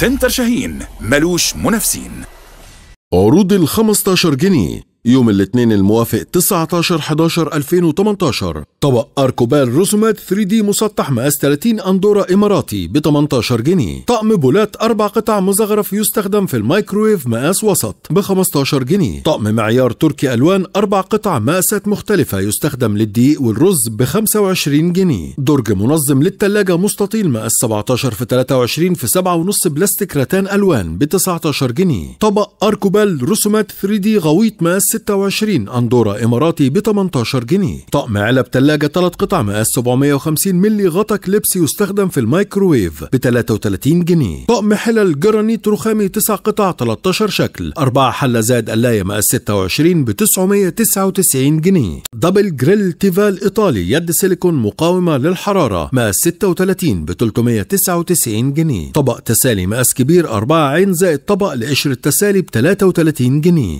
سنتر شاهين ملوش منافسين عروض ال 15 جنيه يوم الاثنين الموافق 19 11 2018 طبق اركوبال رسومات 3 دي مسطح مقاس 30 اندورا اماراتي ب 18 جنيه طقم بولات اربع قطع مزغرف يستخدم في الميكرويف مقاس وسط ب 15 جنيه طقم معيار تركي الوان اربع قطع مقاسات مختلفه يستخدم للدقيق والرز ب 25 جنيه درج منظم للثلاجه مستطيل مقاس 17 في 23 في 7.5 بلاستيك رتان الوان ب 19 جنيه طبق اركوبال رسومات 3 دي غويط مقاس 26 أندورة إماراتي ب 18 جنيه طقم علب ثلاجة 3 قطع مقاس 750 ملي غطا كليبس يستخدم في الميكروويف ب 33 جنيه طقم حلل جرانيت رخامي 9 قطع 13 شكل 4 حلزات قلاية مقاس 26 ب 999 جنيه دبل جريل تيفال إيطالي يد سيليكون مقاومة للحرارة مقاس 36 ب 399 جنيه طبق تسالي مقاس كبير 4 عين زائد طبق لقشر التسالي ب 33 جنيه